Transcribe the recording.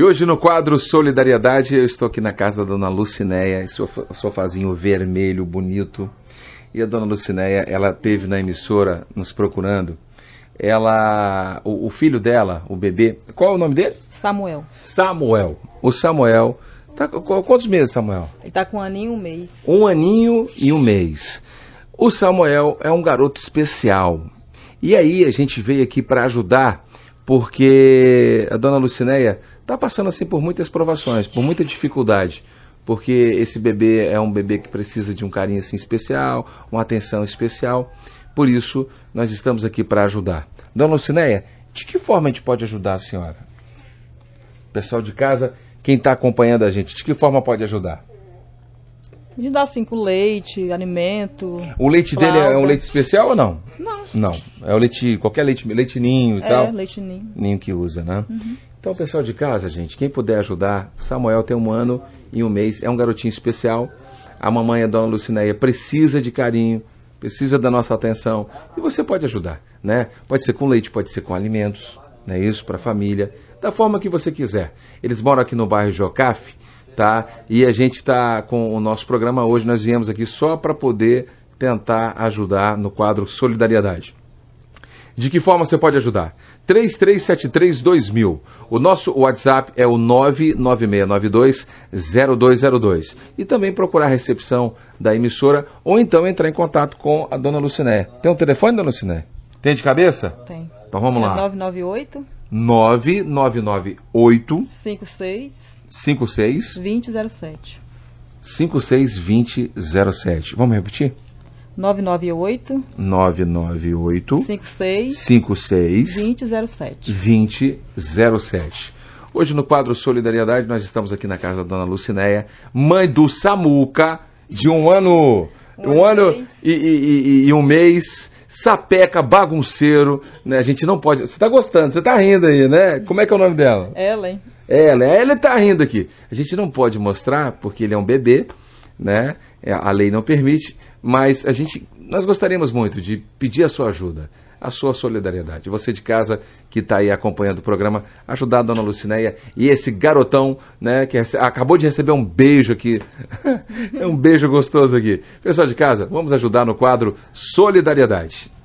E hoje no quadro Solidariedade, eu estou aqui na casa da dona Lucinéia, seu sofazinho vermelho, bonito. E a dona Lucinéia, ela teve na emissora nos procurando. Ela, o, o filho dela, o bebê, qual é o nome dele? Samuel. Samuel. O Samuel, tá, quantos meses, Samuel? Ele tá com um aninho e um mês. Um aninho e um mês. O Samuel é um garoto especial. E aí a gente veio aqui para ajudar porque a dona Lucinéia está passando assim por muitas provações, por muita dificuldade, porque esse bebê é um bebê que precisa de um carinho assim especial, uma atenção especial. Por isso, nós estamos aqui para ajudar. Dona Lucinéia, de que forma a gente pode ajudar a senhora? Pessoal de casa, quem está acompanhando a gente, de que forma pode ajudar? A gente dá assim com leite, alimento. O leite flauta. dele é um leite especial ou não? Não não, é o leite, qualquer leite, leitinho e é, tal. É, leitinho. Ninho que usa, né? Uhum. Então, pessoal de casa, gente, quem puder ajudar, Samuel tem um ano e um mês, é um garotinho especial. A mamãe, a dona Lucinéia, precisa de carinho, precisa da nossa atenção. E você pode ajudar, né? Pode ser com leite, pode ser com alimentos, né? Isso, para a família, da forma que você quiser. Eles moram aqui no bairro Jocafe, tá? E a gente está com o nosso programa hoje, nós viemos aqui só para poder tentar ajudar no quadro Solidariedade. De que forma você pode ajudar? 33732000. O nosso WhatsApp é o 996920202. E também procurar a recepção da emissora ou então entrar em contato com a dona Luciné. Tem um telefone, dona Luciné? Tem de cabeça? Tem. Então vamos é lá. 998 9998 56 56 2007. 56 2007. Vamos repetir? 998 998 56 56 2007 2007. Hoje no quadro Solidariedade nós estamos aqui na casa da dona Lucinéia, mãe do Samuca, de um ano, um, ano e, e, e, e um mês sapeca, bagunceiro, né? A gente não pode. Você está gostando, você está rindo aí, né? Como é que é o nome dela? Ellen. Ellen, ela está rindo aqui. A gente não pode mostrar porque ele é um bebê né? É, a lei não permite, mas a gente, nós gostaríamos muito de pedir a sua ajuda, a sua solidariedade. Você de casa que está aí acompanhando o programa, ajudar a Dona Lucinéia e esse garotão, né? Que acabou de receber um beijo aqui, é um beijo gostoso aqui. Pessoal de casa, vamos ajudar no quadro Solidariedade.